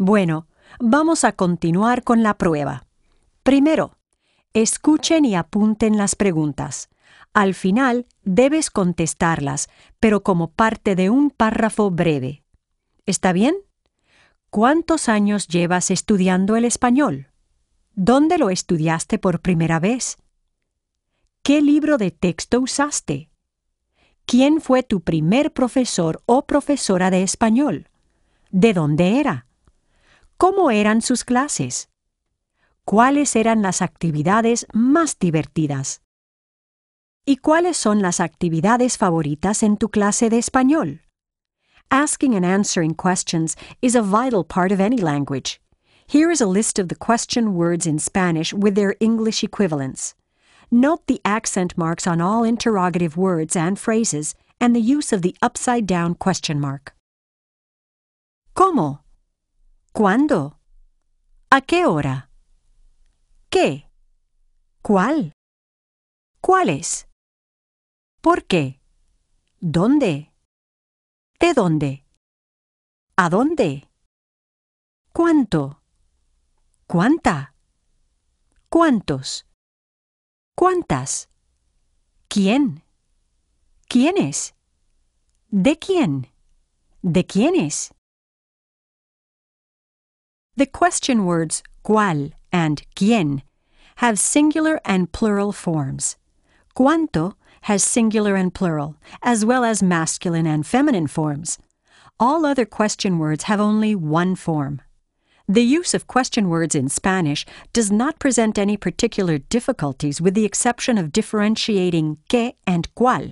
Bueno, vamos a continuar con la prueba. Primero, escuchen y apunten las preguntas. Al final, debes contestarlas, pero como parte de un párrafo breve. ¿Está bien? ¿Cuántos años llevas estudiando el español? ¿Dónde lo estudiaste por primera vez? ¿Qué libro de texto usaste? ¿Quién fue tu primer profesor o profesora de español? ¿De dónde era? ¿Cómo eran sus clases? ¿Cuáles eran las actividades más divertidas? ¿Y cuáles son las actividades favoritas en tu clase de español? Asking and answering questions is a vital part of any language. Here is a list of the question words in Spanish with their English equivalents. Note the accent marks on all interrogative words and phrases and the use of the upside down question mark. ¿Cómo? ¿Cuándo? ¿A qué hora? ¿Qué? ¿Cuál? ¿Cuáles? ¿Por qué? ¿Dónde? ¿De dónde? ¿A dónde? ¿Cuánto? ¿Cuánta? ¿Cuántos? ¿Cuántas? ¿Quién? ¿Quiénes? ¿De quién? ¿De quiénes? The question words cuál and quién have singular and plural forms. Cuánto has singular and plural, as well as masculine and feminine forms. All other question words have only one form. The use of question words in Spanish does not present any particular difficulties with the exception of differentiating que and cuál.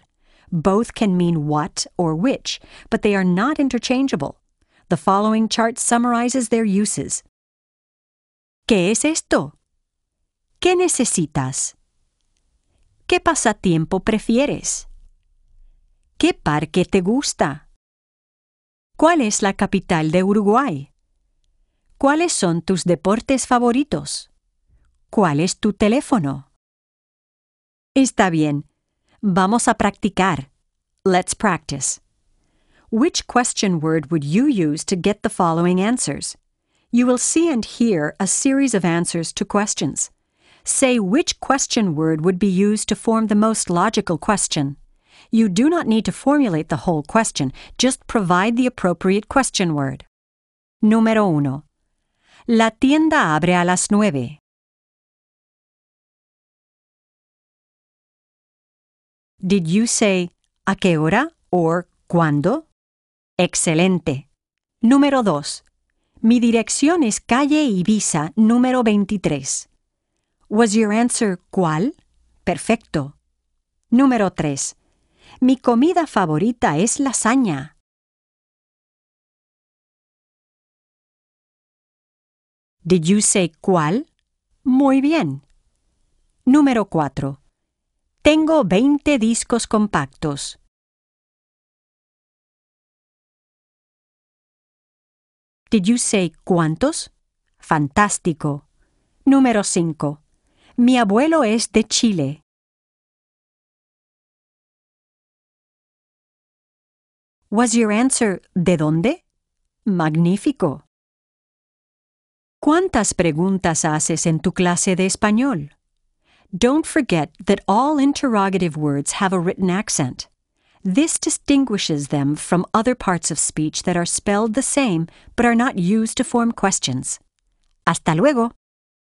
Both can mean what or which, but they are not interchangeable. The following chart summarizes their uses. ¿Qué es esto? ¿Qué necesitas? ¿Qué pasatiempo prefieres? ¿Qué parque te gusta? ¿Cuál es la capital de Uruguay? ¿Cuáles son tus deportes favoritos? ¿Cuál es tu teléfono? Está bien. Vamos a practicar. Let's practice. Which question word would you use to get the following answers? You will see and hear a series of answers to questions. Say which question word would be used to form the most logical question. You do not need to formulate the whole question, just provide the appropriate question word. Número 1. La tienda abre a las nueve. Did you say a qué hora or cuándo? Excelente. Número 2. Mi dirección es calle Ibiza, número 23. Was your answer cuál? Perfecto. Número 3. Mi comida favorita es lasaña. Did you say cuál? Muy bien. Número 4. Tengo 20 discos compactos. Did you say cuántos? Fantástico. Número 5. Mi abuelo es de Chile. Was your answer ¿de dónde? Magnífico. ¿Cuántas preguntas haces en tu clase de español? Don't forget that all interrogative words have a written accent. This distinguishes them from other parts of speech that are spelled the same but are not used to form questions. Hasta luego!